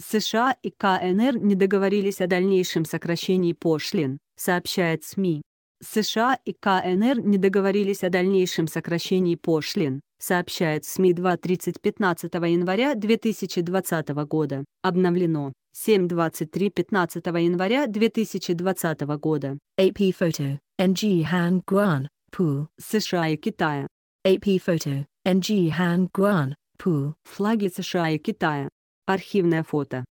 США и КНР не договорились о дальнейшем сокращении пошлин, сообщает СМИ. США и КНР не договорились о дальнейшем сокращении пошлин, сообщает СМИ 2.30 15 января 2020 года, обновлено 7.23 15 января 2020 года. AP Photo, NG Han Guan, Pu США и Китая. AP Photo, NG Han Guan, Pool. Флаги США и Китая. Архивное фото.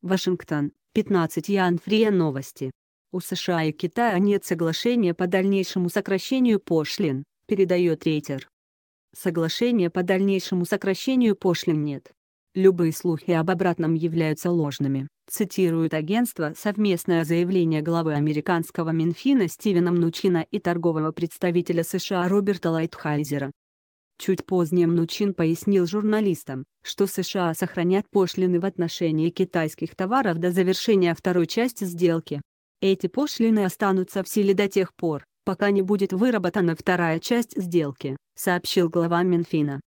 Вашингтон, 15 Янфрия новости. У США и Китая нет соглашения по дальнейшему сокращению пошлин, передает Рейтер. Соглашения по дальнейшему сокращению пошлин нет. Любые слухи об обратном являются ложными, цитирует агентство совместное заявление главы американского Минфина Стивена Мнучина и торгового представителя США Роберта Лайтхайзера. Чуть позднее Мнучин пояснил журналистам, что США сохранят пошлины в отношении китайских товаров до завершения второй части сделки. Эти пошлины останутся в силе до тех пор, пока не будет выработана вторая часть сделки, сообщил глава Минфина.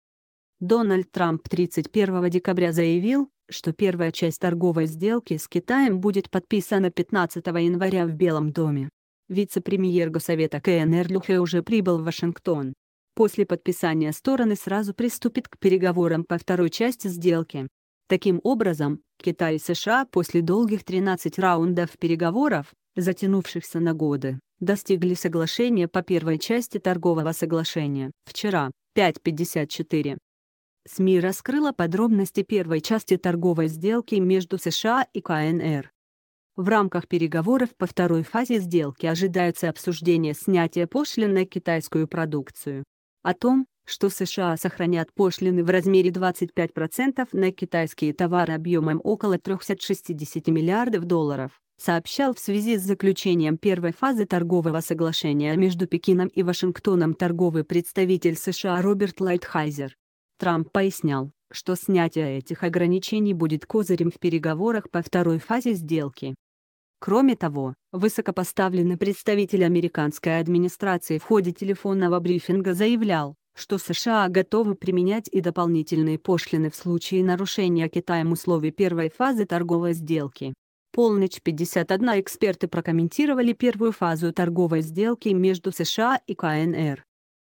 Дональд Трамп 31 декабря заявил, что первая часть торговой сделки с Китаем будет подписана 15 января в Белом доме. Вице-премьер Госсовета КНР Люхе уже прибыл в Вашингтон, После подписания стороны сразу приступят к переговорам по второй части сделки. Таким образом, Китай и США после долгих 13 раундов переговоров, затянувшихся на годы, достигли соглашения по первой части торгового соглашения. Вчера, 5.54. СМИ раскрыла подробности первой части торговой сделки между США и КНР. В рамках переговоров по второй фазе сделки ожидается обсуждение снятия пошлин на китайскую продукцию о том, что США сохранят пошлины в размере 25% на китайские товары объемом около 360 миллиардов долларов, сообщал в связи с заключением первой фазы торгового соглашения между Пекином и Вашингтоном торговый представитель США Роберт Лайтхайзер. Трамп пояснял, что снятие этих ограничений будет козырем в переговорах по второй фазе сделки. Кроме того, высокопоставленный представитель американской администрации в ходе телефонного брифинга заявлял, что США готовы применять и дополнительные пошлины в случае нарушения Китаем условий первой фазы торговой сделки. Полночь 51 эксперты прокомментировали первую фазу торговой сделки между США и КНР.